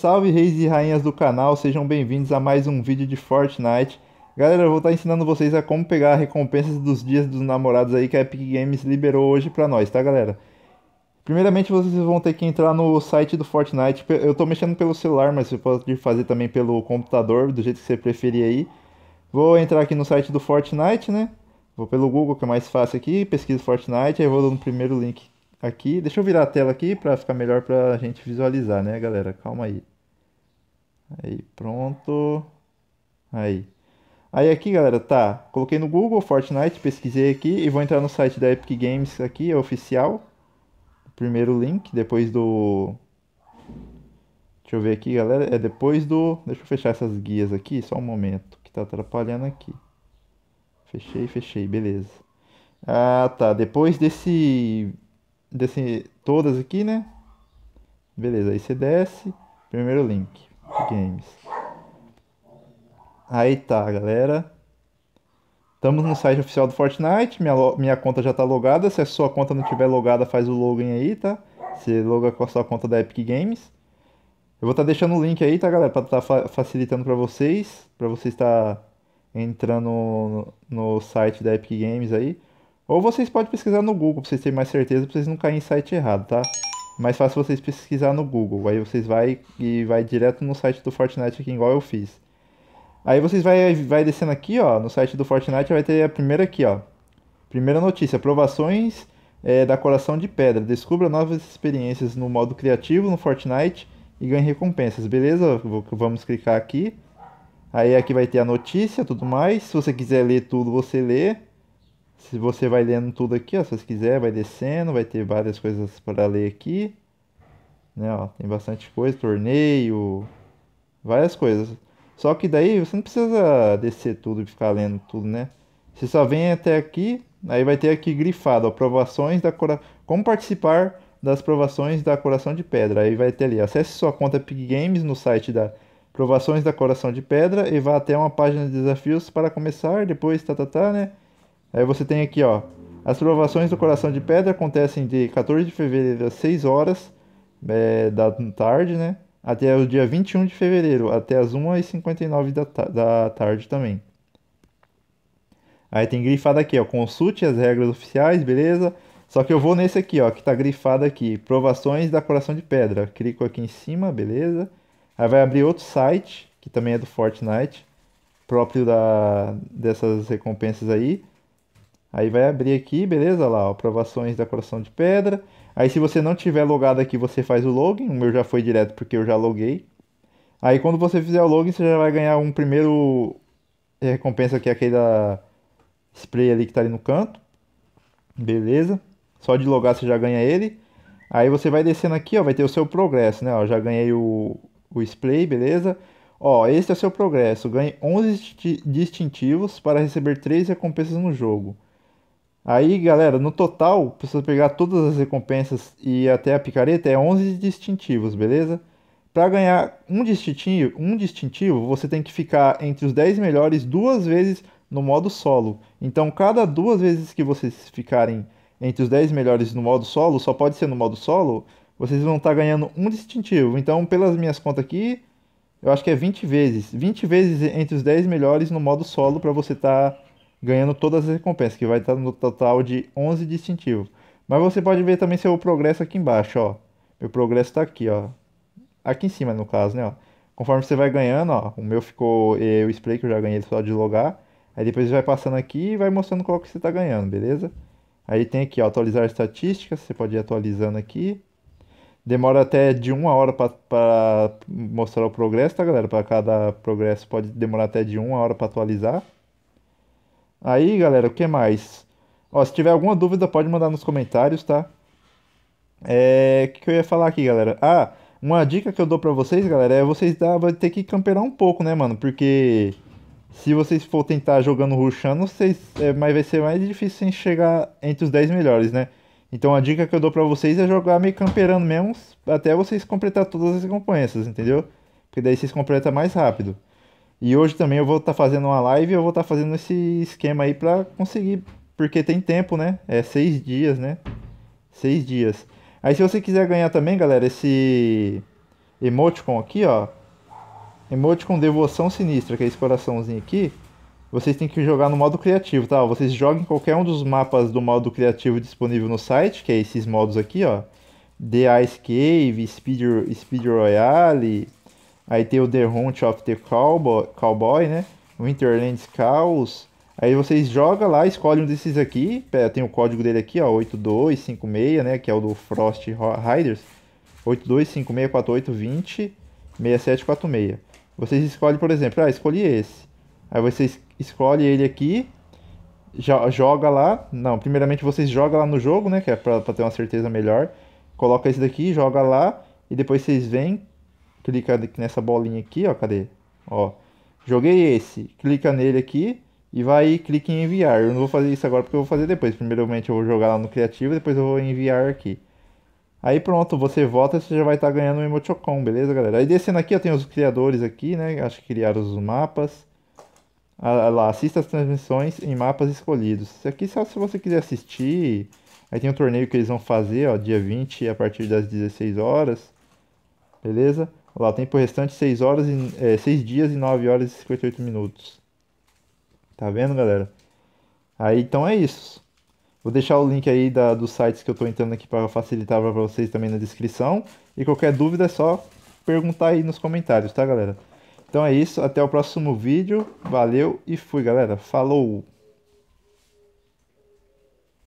Salve reis e rainhas do canal, sejam bem-vindos a mais um vídeo de Fortnite. Galera, eu vou estar ensinando vocês a como pegar recompensas dos dias dos namorados aí que a Epic Games liberou hoje pra nós, tá galera? Primeiramente vocês vão ter que entrar no site do Fortnite, eu tô mexendo pelo celular, mas você pode fazer também pelo computador, do jeito que você preferir aí. Vou entrar aqui no site do Fortnite, né? Vou pelo Google, que é mais fácil aqui, pesquisa Fortnite, aí vou no primeiro link aqui. Deixa eu virar a tela aqui para ficar melhor pra gente visualizar, né, galera? Calma aí. Aí, pronto. Aí. Aí aqui, galera, tá. Coloquei no Google Fortnite, pesquisei aqui e vou entrar no site da Epic Games aqui, é oficial. Primeiro link, depois do Deixa eu ver aqui, galera, é depois do Deixa eu fechar essas guias aqui, só um momento, que tá atrapalhando aqui. Fechei, fechei, beleza. Ah, tá, depois desse desse todas aqui, né? Beleza, aí você desce, primeiro link. Games. Aí tá, galera. Estamos no site oficial do Fortnite. Minha, minha conta já tá logada. Se a sua conta não tiver logada, faz o login aí, tá? Você loga com a sua conta da Epic Games. Eu vou estar tá deixando o link aí, tá, galera? Pra estar tá facilitando para vocês. Pra vocês estar tá entrando no, no site da Epic Games aí. Ou vocês podem pesquisar no Google pra vocês terem mais certeza, pra vocês não caírem em site errado, tá? mais fácil vocês pesquisar no Google. Aí vocês vai e vai direto no site do Fortnite aqui, é igual eu fiz. Aí vocês vai, vai descendo aqui, ó, no site do Fortnite vai ter a primeira aqui, ó. Primeira notícia, aprovações é, da Coração de Pedra. Descubra novas experiências no modo criativo no Fortnite e ganhe recompensas. Beleza? Vou, vamos clicar aqui. Aí aqui vai ter a notícia, tudo mais. Se você quiser ler tudo, você lê. Se você vai lendo tudo aqui, ó, se você quiser, vai descendo, vai ter várias coisas para ler aqui. Né, ó, tem bastante coisa, torneio, várias coisas. Só que daí você não precisa descer tudo e ficar lendo tudo, né? Você só vem até aqui, aí vai ter aqui grifado, aprovações da cora... como participar das provações da Coração de Pedra. Aí vai ter ali, acesse sua conta Pig Games no site da Provações da Coração de Pedra e vá até uma página de desafios para começar, depois tá, tá, tá, né? Aí você tem aqui, ó. As provações do coração de pedra acontecem de 14 de fevereiro às 6 horas é, da tarde, né? Até o dia 21 de fevereiro, até as 1h59 da, da tarde também. Aí tem grifado aqui, ó. Consulte as regras oficiais, beleza? Só que eu vou nesse aqui, ó, que tá grifado aqui. Provações da Coração de Pedra. Clico aqui em cima, beleza? Aí vai abrir outro site, que também é do Fortnite. Próprio da, dessas recompensas aí. Aí vai abrir aqui, beleza? Lá, aprovações da coração de pedra. Aí se você não tiver logado aqui, você faz o login. O meu já foi direto porque eu já loguei. Aí quando você fizer o login, você já vai ganhar um primeiro recompensa que é aquele da spray ali que tá ali no canto. Beleza? Só de logar você já ganha ele. Aí você vai descendo aqui, ó, vai ter o seu progresso, né? Ó, já ganhei o, o spray, beleza? Ó, esse é o seu progresso. Ganhe 11 distintivos para receber 3 recompensas no jogo. Aí, galera, no total, precisa pegar todas as recompensas e até a picareta é 11 distintivos, beleza? Para ganhar um distintivo, um distintivo, você tem que ficar entre os 10 melhores duas vezes no modo solo. Então, cada duas vezes que vocês ficarem entre os 10 melhores no modo solo, só pode ser no modo solo, vocês vão estar tá ganhando um distintivo. Então, pelas minhas contas aqui, eu acho que é 20 vezes. 20 vezes entre os 10 melhores no modo solo para você estar tá ganhando todas as recompensas, que vai estar no total de 11 distintivos. Mas você pode ver também seu progresso aqui embaixo, ó. Meu progresso está aqui, ó. Aqui em cima, no caso, né, ó. Conforme você vai ganhando, ó. O meu ficou é, o spray que eu já ganhei só de logar. Aí depois vai passando aqui e vai mostrando qual que você está ganhando, beleza? Aí tem aqui, ó, atualizar estatísticas. Você pode ir atualizando aqui. Demora até de uma hora para mostrar o progresso, tá, galera? Para cada progresso pode demorar até de uma hora para atualizar. Aí, galera, o que mais? Ó, se tiver alguma dúvida, pode mandar nos comentários, tá? É, o que eu ia falar aqui, galera? Ah, uma dica que eu dou pra vocês, galera, é vocês dá, vai ter que camperar um pouco, né, mano? Porque se vocês for tentar jogando rushando, vocês, é, mas vai ser mais difícil chegar entre os 10 melhores, né? Então a dica que eu dou pra vocês é jogar meio camperando mesmo, até vocês completar todas as recompensas, entendeu? Porque daí vocês completam mais rápido. E hoje também eu vou estar tá fazendo uma live eu vou estar tá fazendo esse esquema aí para conseguir, porque tem tempo, né? É seis dias, né? Seis dias. Aí se você quiser ganhar também, galera, esse emoticon aqui, ó. Emoticon Devoção Sinistra, que é esse coraçãozinho aqui. Vocês têm que jogar no modo criativo, tá? Vocês joguem qualquer um dos mapas do modo criativo disponível no site, que é esses modos aqui, ó. The Ice Cave, Speed, Speed Royale, Aí tem o The Haunt of the Cowboy, Cowboy né? Winterland Chaos. Aí vocês jogam lá, escolhem um desses aqui. Tem o código dele aqui, ó, 8256, né? Que é o do Frost Riders. 825648206746. Vocês escolhem, por exemplo, ah, escolhi esse. Aí vocês escolhem ele aqui, joga lá. Não, primeiramente vocês jogam lá no jogo, né? Que é pra, pra ter uma certeza melhor. Coloca esse daqui, joga lá. E depois vocês vêm, clicando aqui nessa bolinha aqui, ó, cadê? Ó, joguei esse, clica nele aqui e vai clica em enviar. Eu não vou fazer isso agora porque eu vou fazer depois. Primeiramente eu vou jogar lá no criativo, depois eu vou enviar aqui. Aí pronto, você vota você já vai estar tá ganhando um emoticon, beleza, galera? Aí descendo aqui, eu tenho os criadores aqui, né? Acho que criaram os mapas. Ah, ah, lá, assista as transmissões em mapas escolhidos. Isso aqui só se você quiser assistir. Aí tem o um torneio que eles vão fazer, ó, dia 20, a partir das 16 horas. Beleza? Olha lá, o tempo restante 6 horas e é, 6 dias e 9 horas e 58 minutos. Tá vendo, galera? Aí então é isso. Vou deixar o link aí da, dos sites que eu tô entrando aqui para facilitar para vocês também na descrição. E qualquer dúvida é só perguntar aí nos comentários, tá, galera? Então é isso, até o próximo vídeo. Valeu e fui, galera. Falou!